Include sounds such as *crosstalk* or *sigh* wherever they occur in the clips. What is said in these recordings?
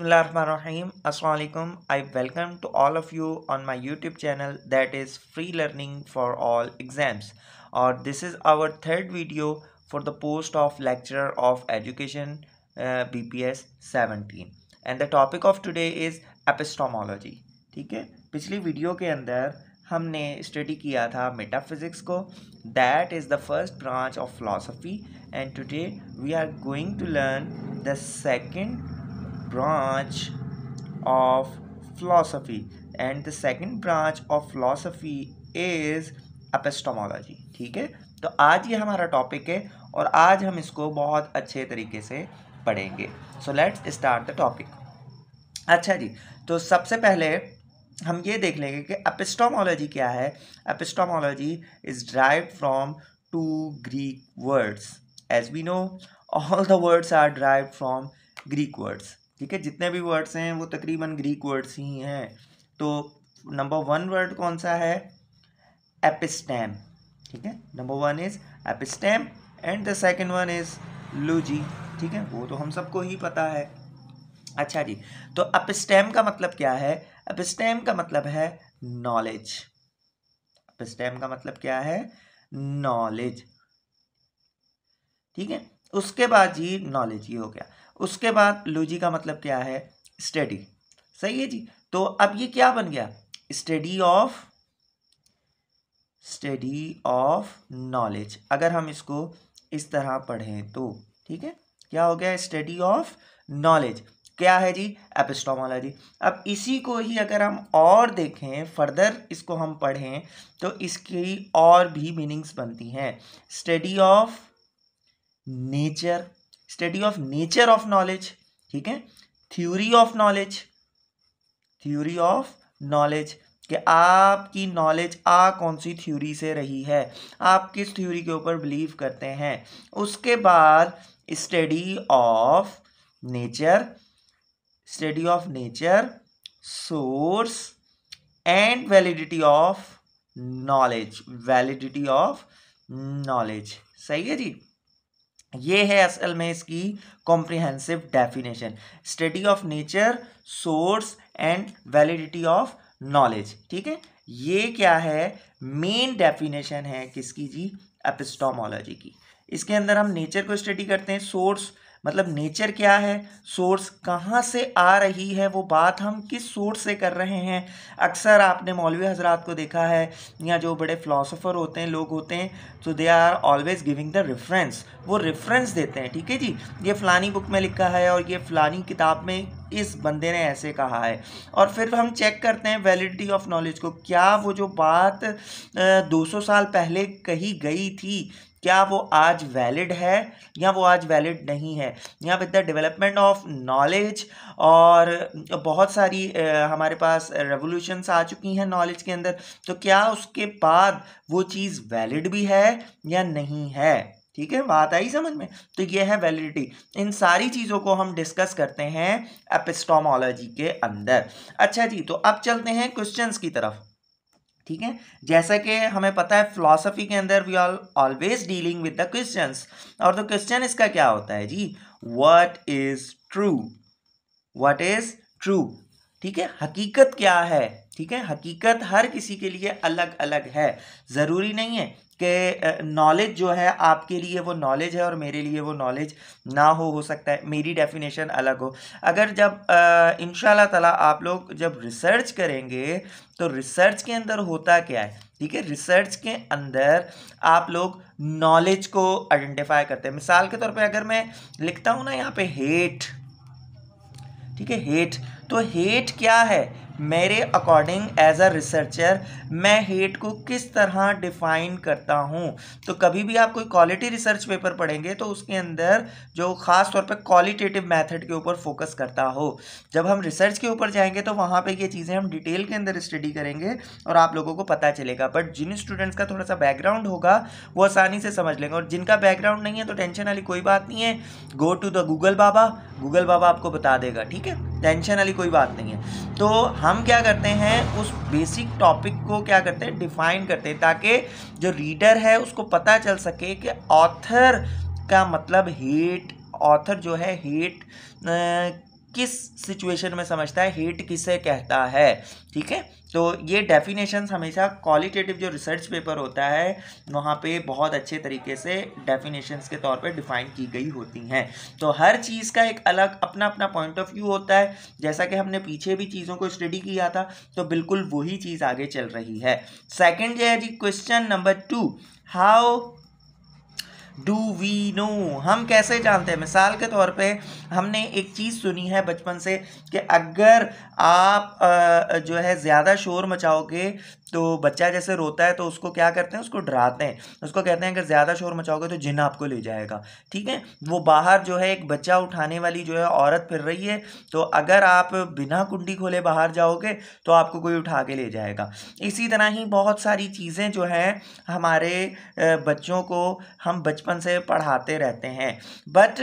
असलकम I welcome to all of you on my YouTube channel that is free learning for all exams और this is our third video for the post of lecturer of education B P S seventeen and the topic of today is epistemology ठीक है पिछली video के अंदर हमने study किया था metaphysics को that is the first branch of philosophy and today we are going to learn the second branch of philosophy and the second branch of philosophy is epistemology ठीक है तो आज ये हमारा टॉपिक है और आज हम इसको बहुत अच्छे तरीके से पढ़ेंगे so let's start the topic अच्छा जी तो सबसे पहले हम ये देख लेंगे कि एपिस्टोमोलॉजी क्या है epistemology is derived from two Greek words as we know all the words are derived from Greek words ठीक है जितने भी वर्ड्स हैं वो तकरीबन ग्रीक वर्ड्स ही हैं तो नंबर वन वर्ड कौन सा है एपिस्टैम ठीक है number one is episteme and the second one is logy ठीक है वो तो हम सबको ही पता है अच्छा जी तो अपिस्टैम का मतलब क्या है अपिस्टैम का मतलब है नॉलेज अपिस्टैम का मतलब क्या है नॉलेज ठीक है उसके बाद जी नॉलेज ये हो गया उसके बाद लूजी का मतलब क्या है स्टडी सही है जी तो अब ये क्या बन गया study of study of knowledge अगर हम इसको इस तरह पढ़ें तो ठीक है क्या हो गया स्टडी ऑफ नॉलेज क्या है जी एपिस्टोमोलॉजी अब इसी को ही अगर हम और देखें फर्दर इसको हम पढ़ें तो इसकी और भी मीनिंग्स बनती हैं study of nature study of nature of knowledge ठीक है theory of knowledge theory of knowledge कि आपकी नॉलेज आ कौन सी थ्योरी से रही है आप किस थ्योरी के ऊपर बिलीव करते हैं उसके बाद study of nature study of nature source and validity of knowledge validity of knowledge सही है जी ये है असल में इसकी comprehensive definition study of nature source and validity of knowledge ठीक है ये क्या है मेन डेफिनेशन है किसकी जी एपिस्टोमोलॉजी की इसके अंदर हम नेचर को स्टडी करते हैं सोर्स मतलब नेचर क्या है सोर्स कहाँ से आ रही है वो बात हम किस सोर्स से कर रहे हैं अक्सर आपने मौलवी हजरात को देखा है या जो बड़े फ़िलासफ़र होते हैं लोग होते हैं तो they are always giving the reference वो रेफरेंस देते हैं ठीक है जी ये फ़लानी बुक में लिखा है और ये फ़लानी किताब में इस बंदे ने ऐसे कहा है और फिर हम चेक करते हैं वैलिडिटी ऑफ नॉलेज को क्या वो जो बात 200 साल पहले कही गई थी क्या वो आज वैलिड है या वो आज वैलिड नहीं है या with the development of knowledge और बहुत सारी हमारे पास रेवोल्यूशंस आ चुकी हैं नॉलेज के अंदर तो क्या उसके बाद वो चीज़ वैलिड भी है या नहीं है ठीक है बात आई समझ में तो ये है वैलिडिटी इन सारी चीज़ों को हम डिस्कस करते हैं एपिस्टोमोलॉजी के अंदर अच्छा जी तो अब चलते हैं क्वेश्चंस की तरफ ठीक है जैसा कि हमें पता है फिलोसफी के अंदर we are always dealing with the question और तो क्वेश्चन इसका क्या होता है जी what is true what is true ठीक है हकीकत क्या है ठीक है हकीकत हर किसी के लिए अलग अलग है ज़रूरी नहीं है के नॉलेज जो है आपके लिए वो नॉलेज है और मेरे लिए वो नॉलेज ना हो हो सकता है मेरी डेफिनेशन अलग हो अगर जब इन ताला आप लोग जब रिसर्च करेंगे तो रिसर्च के अंदर होता क्या है ठीक है रिसर्च के अंदर आप लोग नॉलेज को आइडेंटिफाई करते हैं मिसाल के तौर पे अगर मैं लिखता हूँ ना यहाँ पे हेट ठीक है हेट तो हेट क्या है मेरे अकॉर्डिंग एज अ रिसर्चर मैं हेट को किस तरह डिफाइन करता हूँ तो कभी भी आप कोई क्वालिटी रिसर्च पेपर पढ़ेंगे तो उसके अंदर जो ख़ास तौर पे क्वालिटेटिव मेथड के ऊपर फोकस करता हो जब हम रिसर्च के ऊपर जाएंगे तो वहाँ पे ये चीज़ें हम डिटेल के अंदर स्टडी करेंगे और आप लोगों को पता चलेगा बट जिन स्टूडेंट्स का थोड़ा सा बैकग्राउंड होगा वो आसानी से समझ लेंगे और जिनका बैकग्राउंड नहीं है तो टेंशन वाली कोई बात नहीं है गो टू द गूगल बाबा गूगल बाबा आपको बता देगा ठीक है टेंशन वाली कोई बात नहीं है तो हम क्या करते हैं उस बेसिक टॉपिक को क्या करते हैं डिफाइन करते हैं ताकि जो रीडर है उसको पता चल सके कि ऑथर का मतलब हेट ऑथर जो है हेट किस सिचुएशन में समझता है हीट किसे कहता है ठीक है तो ये डेफिनेशंस हमेशा क्वालिटेटिव जो रिसर्च पेपर होता है वहाँ पे बहुत अच्छे तरीके से डेफिनेशंस के तौर पे डिफाइन की गई होती हैं तो हर चीज़ का एक अलग अपना अपना पॉइंट ऑफ व्यू होता है जैसा कि हमने पीछे भी चीज़ों को स्टडी किया था तो बिल्कुल वही चीज़ आगे चल रही है सेकेंड जो है जी question number two how do we know हम कैसे जानते हैं मिसाल के तौर पे हमने एक चीज़ सुनी है बचपन से कि अगर आप जो है ज़्यादा शोर मचाओगे तो बच्चा जैसे रोता है तो उसको क्या करते हैं उसको डराते हैं उसको कहते हैं अगर ज़्यादा शोर मचाओगे तो जिन आपको ले जाएगा ठीक है वो बाहर जो है एक बच्चा उठाने वाली जो है औरत फिर रही है तो अगर आप बिना कुंडी खोले बाहर जाओगे तो आपको कोई उठा के ले जाएगा इसी तरह ही बहुत सारी चीज़ें जो हैं हमारे बच्चों को हम बचपन से पढ़ाते रहते हैं but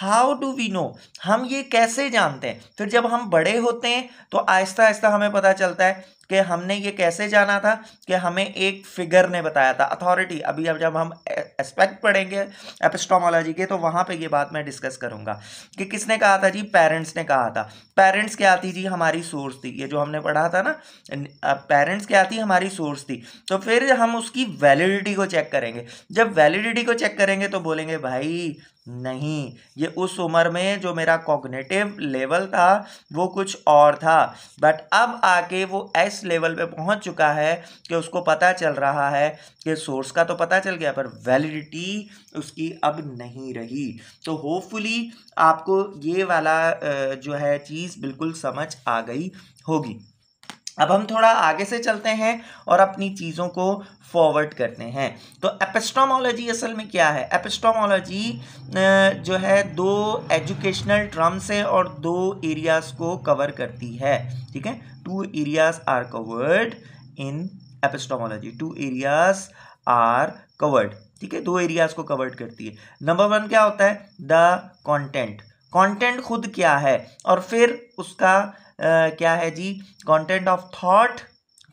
how do we know हम ये कैसे जानते हैं फिर जब हम बड़े होते हैं तो आहिस्ता आहिस्ता हमें पता चलता है कि हमने ये कैसे जाना था कि हमें एक फिगर ने बताया था अथॉरिटी अभी अब जब हम एस्पेक्ट पढ़ेंगे एपिस्टोमोलॉजी के तो वहाँ पे ये बात मैं डिस्कस करूँगा कि किसने कहा था जी पेरेंट्स ने कहा था पेरेंट्स क्या थी जी हमारी सोर्स थी ये जो हमने पढ़ा था ना पेरेंट्स क्या थी हमारी सोर्स थी तो फिर हम उसकी वैलिडिटी को चेक करेंगे जब वैलिडिटी को चेक करेंगे तो बोलेंगे भाई नहीं ये उस उम्र में जो मेरा कॉग्नेटिव लेवल था वो कुछ और था बट अब आके वो एस लेवल पे पहुंच चुका है कि उसको पता चल रहा है कि सोर्स का तो पता चल गया पर वैलिडिटी उसकी अब नहीं रही तो होपफुली आपको ये वाला जो है चीज़ बिल्कुल समझ आ गई होगी अब हम थोड़ा आगे से चलते हैं और अपनी चीज़ों को फॉरवर्ड करते हैं तो एपिस्टोमोलॉजी असल में क्या है एपिस्टोमोलॉजी जो है दो एजुकेशनल ट्रम्स से और दो एरियाज़ को कवर करती है ठीक है two areas are covered in epistemology two areas are covered ठीक है दो एरियाज को कवर्ड करती है नंबर वन क्या होता है द कंटेंट कंटेंट खुद क्या है और फिर उसका Uh, क्या है जी content of thought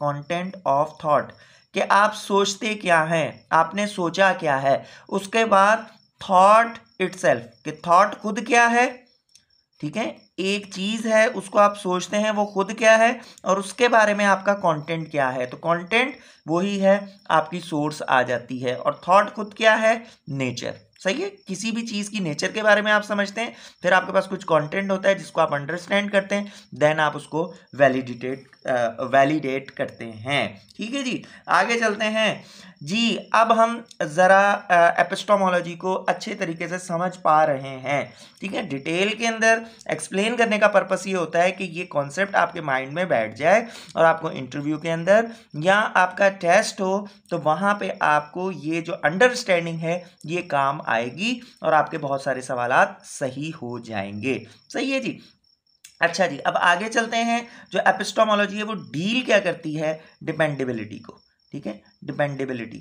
content of thought कि आप सोचते क्या हैं आपने सोचा क्या है उसके बाद थॉट इट कि थॉट खुद क्या है ठीक है एक चीज़ है उसको आप सोचते हैं वो खुद क्या है और उसके बारे में आपका कंटेंट क्या है तो कंटेंट वही है आपकी सोर्स आ जाती है और थॉट खुद क्या है नेचर सही है किसी भी चीज़ की नेचर के बारे में आप समझते हैं फिर आपके पास कुछ कंटेंट होता है जिसको आप अंडरस्टैंड करते हैं देन आप उसको वैलिडिटेट वैलिडेट करते हैं ठीक है जी आगे चलते हैं जी अब हम ज़रा एपिस्टोमोलॉजी को अच्छे तरीके से समझ पा रहे हैं ठीक है डिटेल के अंदर एक्सप्लेन करने का पर्पस ये होता है कि ये कॉन्सेप्ट आपके माइंड में बैठ जाए और आपको इंटरव्यू के अंदर या आपका टेस्ट हो तो वहाँ पे आपको ये जो अंडरस्टैंडिंग है ये काम आएगी और आपके बहुत सारे सवाल सही हो जाएंगे सही है जी अच्छा जी अब आगे चलते हैं जो एपिस्टोमोलॉजी है वो डील क्या करती है डिपेंडेबिलिटी को ठीक है डिपेंडेबिलिटी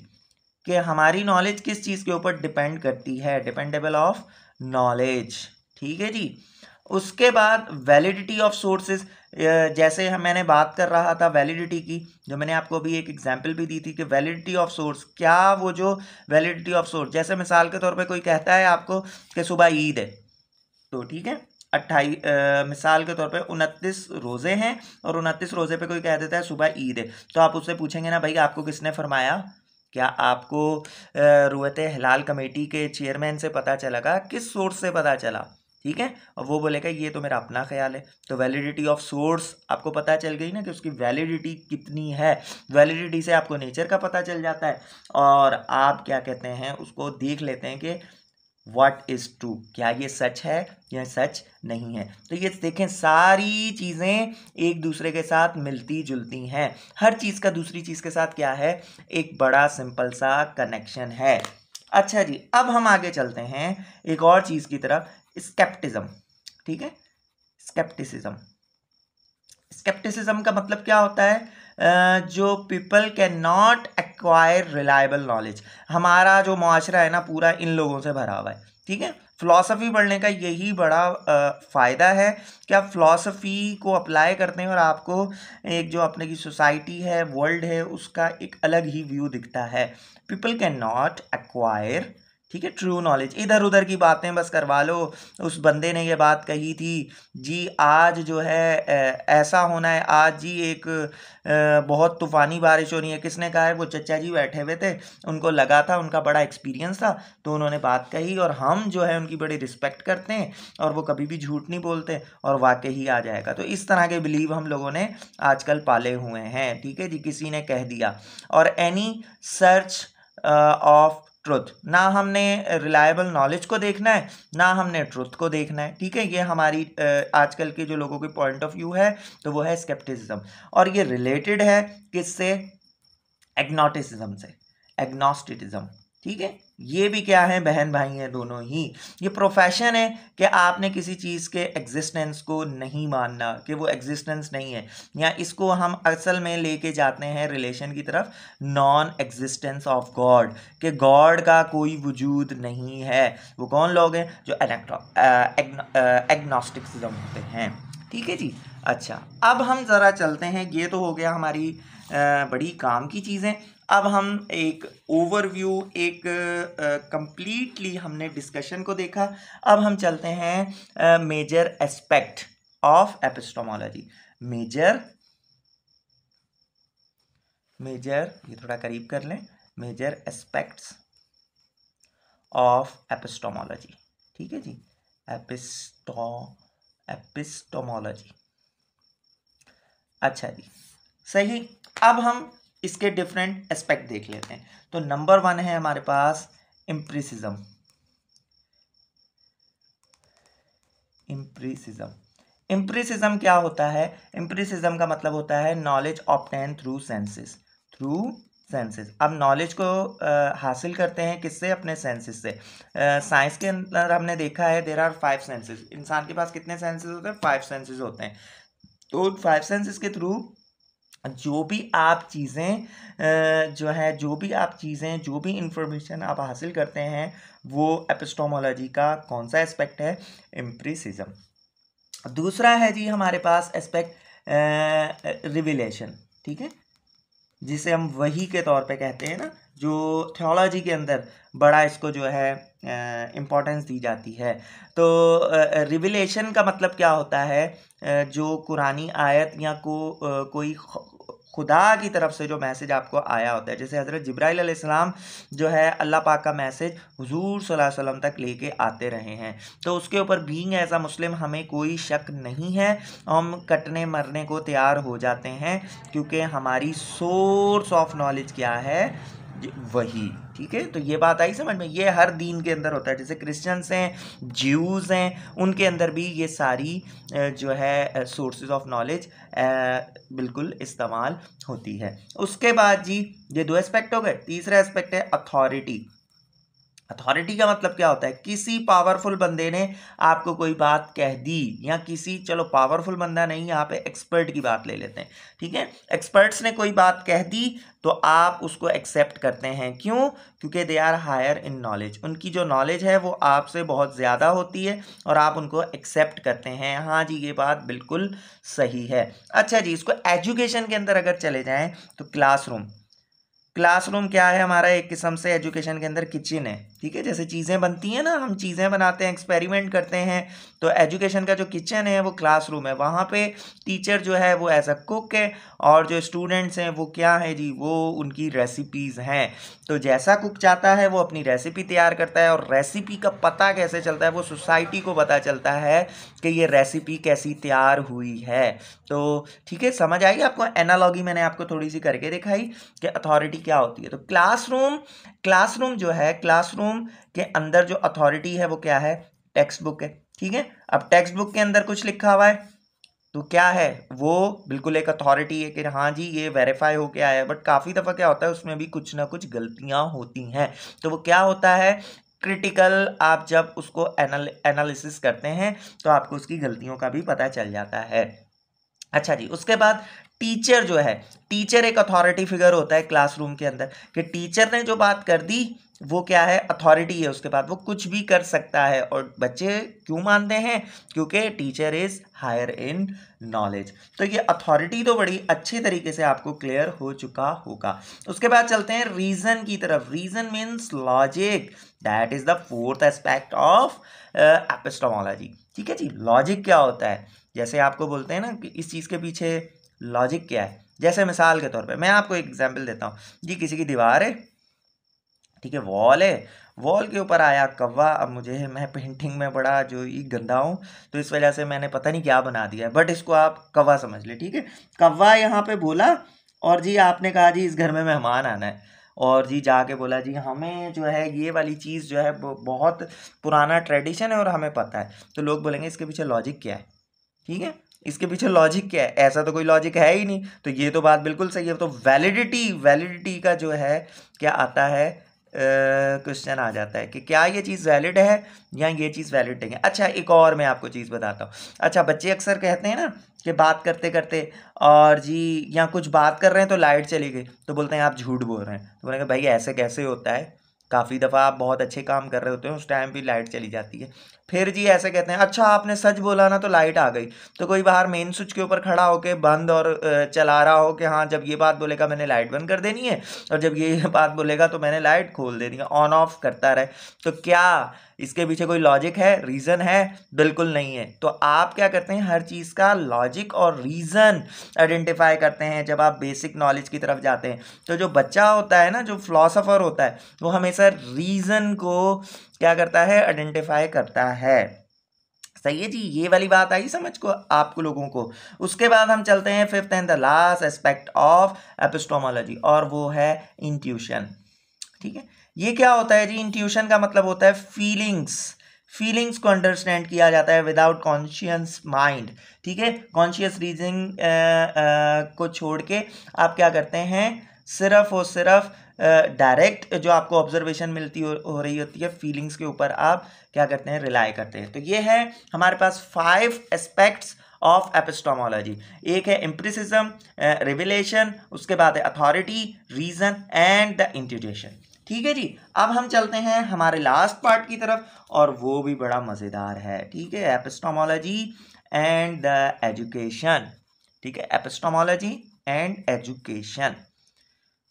कि हमारी नॉलेज किस चीज़ के ऊपर डिपेंड करती है डिपेंडेबल ऑफ नॉलेज ठीक है जी उसके बाद वैलिडिटी ऑफ सोर्सेज जैसे हम मैंने बात कर रहा था वैलिडिटी की जो मैंने आपको अभी एक एग्जांपल भी दी थी कि वैलिडिटी ऑफ सोर्स क्या वो जो वैलिडिटी ऑफ सोर्स जैसे मिसाल के तौर पे कोई कहता है आपको कि सुबह ईद है तो ठीक है अट्ठाई मिसाल के तौर पे उनतीस रोज़े हैं और उनतीस रोज़े पे कोई कह देता है सुबह ईद है तो आप उससे पूछेंगे ना भाई आपको किसने फरमाया क्या आपको रुवत हिलाल कमेटी के चेयरमैन से पता चला का किस सोर्स से पता चला ठीक है और वो बोलेगा ये तो मेरा अपना ख्याल है तो वैलिडिटी ऑफ सोर्स आपको पता चल गई ना कि उसकी वैलिडिटी कितनी है वैलिडिटी से आपको नेचर का पता चल जाता है और आप क्या कहते हैं उसको देख लेते हैं कि वट इज़ ट्रू क्या ये सच है या सच नहीं है तो ये देखें सारी चीज़ें एक दूसरे के साथ मिलती जुलती हैं हर चीज़ का दूसरी चीज़ के साथ क्या है एक बड़ा सिंपल सा कनेक्शन है अच्छा जी अब हम आगे चलते हैं एक और चीज़ की तरफ स्केप्टिज्म ठीक है स्केप्टिसिज्म स्केप्टिसिज्म का मतलब क्या होता है जो people can not acquire reliable knowledge हमारा जो माशरा है ना पूरा इन लोगों से भरा हुआ है ठीक है फ़िलासफ़ी पढ़ने का यही बड़ा फ़ायदा है कि आप फ़िलासफ़ी को अप्लाई करते हैं और आपको एक जो अपने की सोसाइटी है वर्ल्ड है उसका एक अलग ही व्यू दिखता है पीपल कैन नॉट एक्वायर ठीक है ट्रू नॉलेज इधर उधर की बातें बस करवा लो उस बंदे ने ये बात कही थी जी आज जो है ऐसा होना है आज जी एक बहुत तूफ़ानी बारिश हो रही है किसने कहा है वो चचा जी बैठे हुए थे उनको लगा था उनका बड़ा एक्सपीरियंस था तो उन्होंने बात कही और हम जो है उनकी बड़ी रिस्पेक्ट करते हैं और वो कभी भी झूठ नहीं बोलते और वाकई ही आ जाएगा तो इस तरह के बिलीव हम लोगों ने आजकल पाले हुए हैं ठीक है जी किसी ने कह दिया और एनी सर्च ऑफ ट्रुथ ना हमने रिलायबल नॉलेज को देखना है ना हमने ट्रुथ को देखना है ठीक है ये हमारी आजकल के जो लोगों के पॉइंट ऑफ व्यू है तो वो है स्केप्टिसिज्म और ये रिलेटेड है किससे एग्नोटिसिज्म से एग्नोस्टिटिज्म ठीक है ये भी क्या है बहन भाई हैं दोनों ही ये प्रोफेशन है कि आपने किसी चीज़ के एग्जिस्टेंस को नहीं मानना कि वो एग्जिस्टेंस नहीं है या इसको हम असल में लेके जाते हैं रिलेशन की तरफ नॉन एग्जिस्टेंस ऑफ गॉड कि गॉड का कोई वजूद नहीं है वो कौन लोग हैं जो एग्नोस्टिक्सिज्म होते हैं ठीक है जी अच्छा अब हम ज़रा चलते हैं ये तो हो गया हमारी आ, बड़ी काम की चीज़ें अब हम एक ओवरव्यू एक कंप्लीटली हमने डिस्कशन को देखा अब हम चलते हैं major aspect of epistemology major major ये थोड़ा करीब कर लें मेजर एस्पेक्ट्स ऑफ एपिस्टोमोलॉजी ठीक है जी एपिस्टो एपिस्टोमोलॉजी अच्छा जी सही अब हम इसके डिफरेंट एस्पेक्ट देख लेते हैं तो नंबर वन है हमारे पास इम्प्रिसिज्म इम्प्रिसिज्म इम्प्रिसिज्म क्या होता है इम्प्रिसिज्म का मतलब होता है knowledge obtain through senses through senses अब नॉलेज को आ, हासिल करते हैं किससे अपने सेंसेस से साइंस के अंदर हमने देखा है देर आर फाइव सेंसेस इंसान के पास कितने सेंसेस होते हैं फाइव सेंसेस होते हैं तो फाइव सेंसेस के थ्रू जो भी आप चीज़ें जो है जो भी आप चीज़ें जो भी इंफॉर्मेशन आप हासिल करते हैं वो एपिस्टोमोलॉजी का कौन सा एस्पेक्ट है एम्प्रिसिज्म दूसरा है जी हमारे पास एस्पेक्ट रिविलेशन ठीक है जिसे हम वही के तौर पे कहते हैं ना जो थियोलॉजी के अंदर बड़ा इसको जो है इम्पॉर्टेंस दी जाती है तो रिविलेशन का मतलब क्या होता है जो कुरानी आयत या को कोई खुदा की तरफ से जो मैसेज आपको आया होता है जैसे हज़रत जब्राईसम जो है अल्लाह पाक का मैसेज हजूर वसल्लम तक लेके आते रहे हैं तो उसके ऊपर बींग एज आ मुस्लिम हमें कोई शक नहीं है हम कटने मरने को तैयार हो जाते हैं क्योंकि हमारी सोर्स ऑफ नॉलेज क्या है वही ठीक है तो ये बात आई समझ में ये हर दीन के अंदर होता है जैसे क्रिश्चियंस हैं ज्यूज़ हैं उनके अंदर भी ये सारी जो है सोर्सेज ऑफ नॉलेज बिल्कुल इस्तेमाल होती है उसके बाद जी ये दो एस्पेक्ट हो गए तीसरा एस्पेक्ट है अथॉरिटी अथॉरिटी का मतलब क्या होता है किसी पावरफुल बंदे ने आपको कोई बात कह दी या किसी चलो पावरफुल बंदा नहीं यहाँ पे एक्सपर्ट की बात ले लेते हैं ठीक है एक्सपर्ट्स ने कोई बात कह दी तो आप उसको एक्सेप्ट करते हैं क्यों क्योंकि they are higher in knowledge उनकी जो नॉलेज है वो आपसे बहुत ज़्यादा होती है और आप उनको एक्सेप्ट करते हैं हाँ जी ये बात बिल्कुल सही है अच्छा जी इसको एजुकेशन के अंदर अगर चले जाएँ तो क्लासरूम क्लासरूम क्या है हमारा एक किस्म से एजुकेशन के अंदर किचन है ठीक है जैसे चीज़ें बनती हैं ना हम चीज़ें बनाते हैं एक्सपेरिमेंट करते हैं तो एजुकेशन का जो किचन है वो क्लासरूम है वहाँ पे टीचर जो है वो एज अ कुक है और जो स्टूडेंट्स हैं वो क्या है जी वो उनकी रेसिपीज़ हैं तो जैसा कुक चाहता है वो अपनी रेसिपी तैयार करता है और रेसिपी का पता कैसे चलता है वो सोसाइटी को पता चलता है कि ये रेसिपी कैसी तैयार हुई है तो ठीक है समझ आएगी आपको एनालॉगी मैंने आपको थोड़ी सी करके दिखाई कि अथॉरिटी क्या होती है तो क्लासरूम क्लासरूम जो है क्लासरूम के अंदर जो अथॉरिटी है वो क्या है टेक्स्ट बुक है ठीक है अब टेक्स्ट बुक के अंदर कुछ लिखा हुआ है तो क्या है वो बिल्कुल एक अथॉरिटी है कि हाँ जी ये वेरीफाई होके आया है बट काफ़ी दफ़ा क्या होता है उसमें भी कुछ ना कुछ गलतियाँ होती हैं तो वो क्या होता है क्रिटिकल आप जब उसको एनालिसिस करते हैं तो आपको उसकी गलतियों का भी पता चल जाता है अच्छा जी उसके बाद टीचर जो है टीचर एक अथॉरिटी फिगर होता है क्लासरूम के अंदर कि टीचर ने जो बात कर दी वो क्या है अथॉरिटी है उसके बाद वो कुछ भी कर सकता है और बच्चे क्यों मानते हैं क्योंकि teacher is higher in knowledge तो ये अथॉरिटी तो बड़ी अच्छे तरीके से आपको क्लियर हो चुका होगा उसके बाद चलते हैं रीज़न की तरफ reason means logic that is the fourth aspect of epistemology ठीक है जी लॉजिक क्या होता है जैसे आपको बोलते हैं ना कि इस चीज़ के पीछे लॉजिक क्या है जैसे मिसाल के तौर पे मैं आपको एग्जांपल देता हूँ जी किसी की दीवार है ठीक है वॉल है वॉल के ऊपर आया कौवा अब मुझे मैं पेंटिंग में बड़ा जो ही गंदा हूँ तो इस वजह से मैंने पता नहीं क्या बना दिया बट इसको आप कौवा समझ ले ठीक है कौवा यहाँ पर बोला और जी आपने कहा जी इस घर में मेहमान आना है और जी जाके बोला जी हमें जो है ये वाली चीज़ जो है बहुत पुराना ट्रेडिशन है और हमें पता है तो लोग बोलेंगे इसके पीछे लॉजिक क्या है ठीक है इसके पीछे लॉजिक क्या है ऐसा तो कोई लॉजिक है ही नहीं तो ये तो बात बिल्कुल सही है तो वैलिडिटी वैलिडिटी का जो है क्या आता है क्वेश्चन uh, आ जाता है कि क्या ये चीज़ वैलिड है या ये चीज़ वैलिड नहीं है अच्छा एक और मैं आपको चीज़ बताता हूँ अच्छा बच्चे अक्सर कहते हैं ना कि बात करते करते और जी या कुछ बात कर रहे हैं तो लाइट चली गई तो बोलते हैं आप झूठ बोल रहे हैं तो बोलेंगे भाई ऐसे कैसे होता है काफ़ी दफ़ा आप बहुत अच्छे काम कर रहे होते हैं उस टाइम भी लाइट चली जाती है फिर जी ऐसे कहते हैं अच्छा आपने सच बोला ना तो लाइट आ गई तो कोई बाहर मेन स्विच के ऊपर खड़ा होके बंद और चला रहा हो कि हाँ जब ये बात बोलेगा मैंने लाइट बंद कर देनी है और जब ये *laughs* बात बोलेगा तो मैंने लाइट खोल देनी है ऑन ऑफ करता रहे तो क्या इसके पीछे कोई लॉजिक है रीज़न है बिल्कुल नहीं है तो आप क्या करते हैं हर चीज़ का लॉजिक और रीज़न आइडेंटिफाई करते हैं जब आप बेसिक नॉलेज की तरफ जाते हैं तो जो बच्चा होता है ना जो फिलोसोफर होता है वो हमेशा रीज़न को क्या करता है आइडेंटिफाई करता है सही है जी ये वाली बात आई समझ को आपको लोगों को उसके बाद हम चलते हैं fifth and the last aspect of epistemology और वो है इंट्यूशन ठीक है ये क्या होता है जी इंट्यूशन का मतलब होता है फीलिंग्स फीलिंग्स को अंडरस्टैंड किया जाता है विदाउट कॉन्शियस माइंड ठीक है कॉन्शियस रीजनिंग को छोड़ के आप क्या करते हैं सिर्फ और सिर्फ डायरेक्ट जो आपको ऑब्जर्वेशन मिलती हो, हो रही होती है फीलिंग्स के ऊपर आप क्या करते हैं रिलाई करते हैं तो ये है हमारे पास फाइव एस्पेक्ट्स ऑफ एपिस्टोमोलॉजी एक है इम्प्रिसिज्म रिविलेशन उसके बाद है authority reason and the intuition ठीक है जी अब हम चलते हैं हमारे लास्ट पार्ट की तरफ और वो भी बड़ा मज़ेदार है ठीक है एपिस्टोमोलॉजी एंड द एजुकेशन ठीक है एपिस्टोमोलॉजी एंड एजुकेशन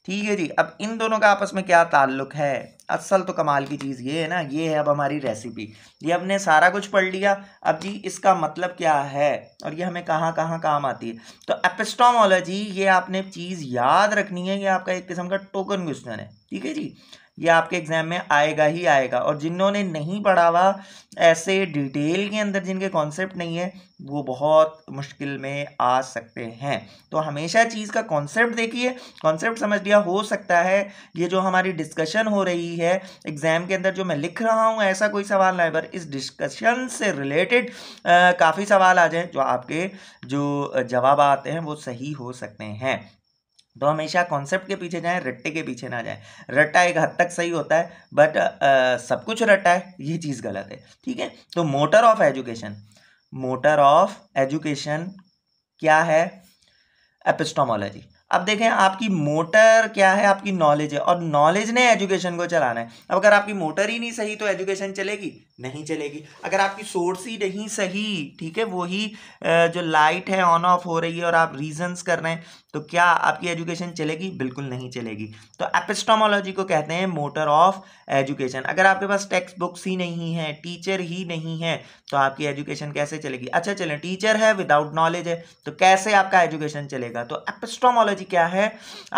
ठीक है जी अब इन दोनों का आपस में क्या ताल्लुक है असल तो कमाल की चीज़ ये है ना ये है अब हमारी रेसिपी ये हमने सारा कुछ पढ़ लिया अब जी इसका मतलब क्या है और ये हमें कहाँ कहाँ काम आती है तो एपिस्टोमोलॉजी ये आपने चीज़ याद रखनी है ये आपका एक किस्म का टोकन क्वेश्चन है ठीक है जी ये आपके एग्जाम में आएगा ही आएगा और जिन्होंने नहीं पढ़ा हुआ ऐसे डिटेल के अंदर जिनके कॉन्सेप्ट नहीं है वो बहुत मुश्किल में आ सकते हैं तो हमेशा चीज़ का कॉन्सेप्ट देखिए कॉन्सेप्ट समझ लिया हो सकता है ये जो हमारी डिस्कशन हो रही है एग्ज़ाम के अंदर जो मैं लिख रहा हूँ ऐसा कोई सवाल ना है पर इस डिस्कशन से रिलेटेड काफ़ी सवाल आ जाए जो आपके जो जवाब आते हैं वो सही हो सकते हैं तो हमेशा कॉन्सेप्ट के पीछे जाएं रट्टे के पीछे ना जाएं रट्टा एक हद तक सही होता है बट सब कुछ रट्टा है ये चीज़ गलत है ठीक है तो motor of education motor of education क्या है एपिस्टोमोलॉजी अब देखें आपकी मोटर क्या है आपकी नॉलेज है और नॉलेज ने एजुकेशन को चलाना है अब अगर आपकी मोटर ही नहीं सही तो एजुकेशन चलेगी नहीं चलेगी अगर आपकी सोर्स ही नहीं सही ठीक है वही जो लाइट है ऑन ऑफ हो रही है और आप रीजंस कर रहे हैं तो क्या आपकी एजुकेशन चलेगी बिल्कुल नहीं चलेगी तो एपिस्टोमोलॉजी को कहते हैं मोटर ऑफ एजुकेशन अगर आपके पास टेक्स्ट बुक्स ही नहीं है टीचर ही नहीं है तो आपकी एजुकेशन कैसे चलेगी अच्छा चलें टीचर है विदाउट नॉलेज है तो कैसे आपका एजुकेशन चलेगा तो एपिस्टोमोलॉजी क्या है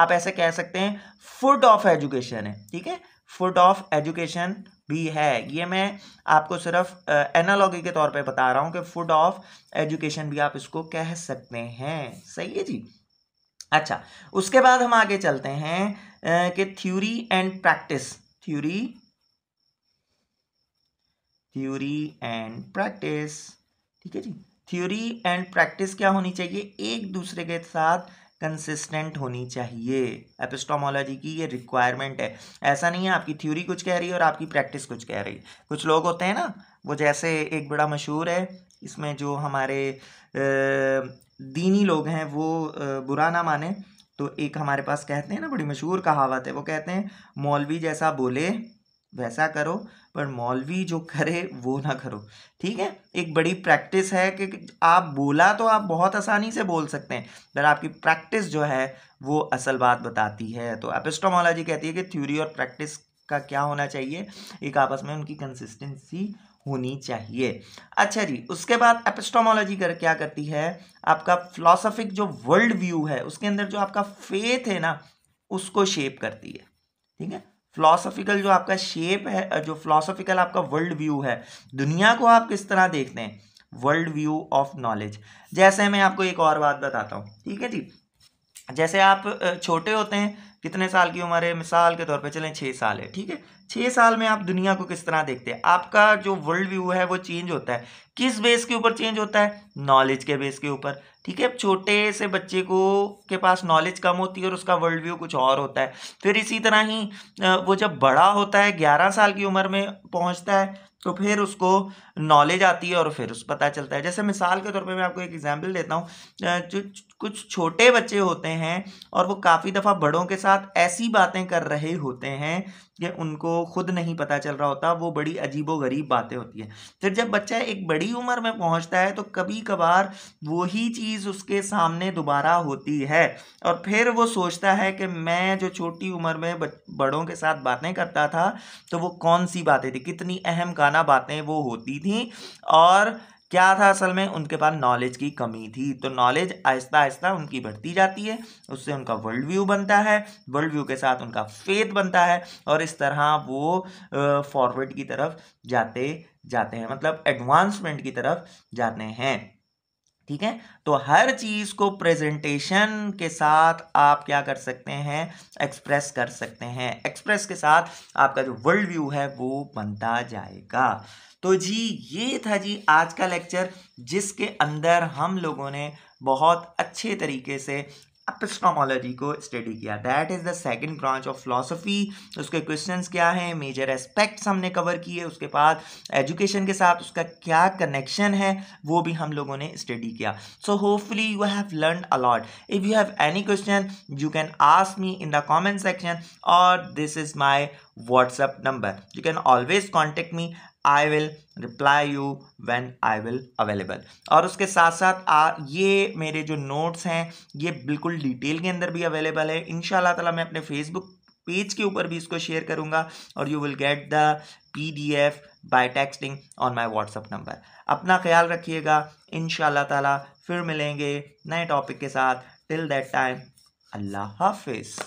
आप ऐसे कह सकते हैं फुड ऑफ एजुकेशन है ठीक है फुड ऑफ एजुकेशन भी है ये मैं आपको सिर्फ एनालॉगी के तौर पे बता रहा हूँ कि फूड ऑफ एजुकेशन भी आप इसको कह सकते हैं सही है जी अच्छा उसके बाद हम आगे चलते हैं कि theory and practice theory theory and practice ठीक है जी थ्योरी एंड प्रैक्टिस क्या होनी चाहिए एक दूसरे के साथ कंसिस्टेंट होनी चाहिए एपिस्टोमोलॉजी की ये रिक्वायरमेंट है ऐसा नहीं है आपकी थ्योरी कुछ कह रही है और आपकी प्रैक्टिस कुछ कह रही है कुछ लोग होते हैं ना वो जैसे एक बड़ा मशहूर है इसमें जो हमारे दीनी लोग हैं वो बुरा ना माने तो एक हमारे पास कहते हैं ना बड़ी मशहूर कहावत है वो कहते हैं मौलवी जैसा बोले वैसा करो पर मौलवी जो करे वो ना करो ठीक है एक बड़ी प्रैक्टिस है कि आप बोला तो आप बहुत आसानी से बोल सकते हैं पर आपकी प्रैक्टिस जो है वो असल बात बताती है तो एपिस्टोमोलॉजी कहती है कि थ्योरी और प्रैक्टिस का क्या होना चाहिए एक आपस में उनकी कंसिस्टेंसी होनी चाहिए अच्छा जी उसके बाद एपिस्टोमोलॉजी कर क्या करती है आपका फिलोसॉफिक जो वर्ल्ड व्यू है उसके अंदर जो आपका फेथ है ना उसको शेप करती है ठीक है फिलोसॉफिकल जो आपका शेप है जो फिलोसॉफिकल आपका वर्ल्ड व्यू है दुनिया को आप किस तरह देखते हैं वर्ल्ड व्यू ऑफ नॉलेज जैसे मैं आपको एक और बात बताता हूँ ठीक है जी जैसे आप छोटे होते हैं कितने साल की उम्र है मिसाल के तौर पे चलें छः साल है ठीक है छः साल में आप दुनिया को किस तरह देखते हैं आपका जो वर्ल्ड व्यू है वो चेंज होता है किस बेस के ऊपर चेंज होता है नॉलेज के बेस के ऊपर ठीक है छोटे से बच्चे को के पास नॉलेज कम होती है और उसका वर्ल्ड व्यू कुछ और होता है फिर इसी तरह ही वो जब बड़ा होता है ग्यारह साल की उम्र में पहुँचता है तो फिर उसको नॉलेज आती है और फिर उस पता चलता है जैसे मिसाल के तौर पे मैं आपको एक एग्जांपल देता हूँ जो कुछ छोटे बच्चे होते हैं और वो काफ़ी दफ़ा बड़ों के साथ ऐसी बातें कर रहे होते हैं कि उनको खुद नहीं पता चल रहा होता वो बड़ी अजीबो गरीब बातें होती हैं फिर जब बच्चा एक बड़ी उम्र में पहुंचता है तो कभी कभार वही चीज़ उसके सामने दोबारा होती है और फिर वो सोचता है कि मैं जो छोटी उम्र में बड़ों के साथ बातें करता था तो वो कौन सी बातें थी कितनी अहम काना बातें वो होती थी और क्या था असल में उनके पास नॉलेज की कमी थी तो नॉलेज आहिस्ता आहिस्ता उनकी बढ़ती जाती है उससे उनका वर्ल्ड व्यू बनता है वर्ल्ड व्यू के साथ उनका फेथ बनता है और इस तरह वो फॉरवर्ड की तरफ जाते जाते हैं मतलब एडवांसमेंट की तरफ जाते हैं ठीक है तो हर चीज़ को प्रेजेंटेशन के साथ आप क्या कर सकते हैं एक्सप्रेस कर सकते हैं एक्सप्रेस के साथ आपका जो वर्ल्ड व्यू है वो बनता जाएगा तो जी ये था जी आज का लेक्चर जिसके अंदर हम लोगों ने बहुत अच्छे तरीके से एपिस्टोमोलॉजी को स्टडी किया that is the second branch of philosophy उसके क्वेश्चंस क्या हैं मेजर एस्पेक्ट्स हमने कवर किए उसके बाद एजुकेशन के साथ उसका क्या कनेक्शन है वो भी हम लोगों ने स्टडी किया so hopefully you have learn a lot if you have any question you can ask me in the comment section और this is my WhatsApp number you can always contact me I will reply you when I will available और उसके साथ साथ आ, ये मेरे जो notes हैं ये बिल्कुल डिटेल के अंदर भी अवेलेबल है इन तला मैं अपने फेसबुक पेज के ऊपर भी इसको शेयर करूँगा और you will get the P D F by texting on my WhatsApp number अपना ख्याल रखिएगा इन तला फिर मिलेंगे नए टॉपिक के साथ टिल दैट टाइम अल्लाह हाफिज़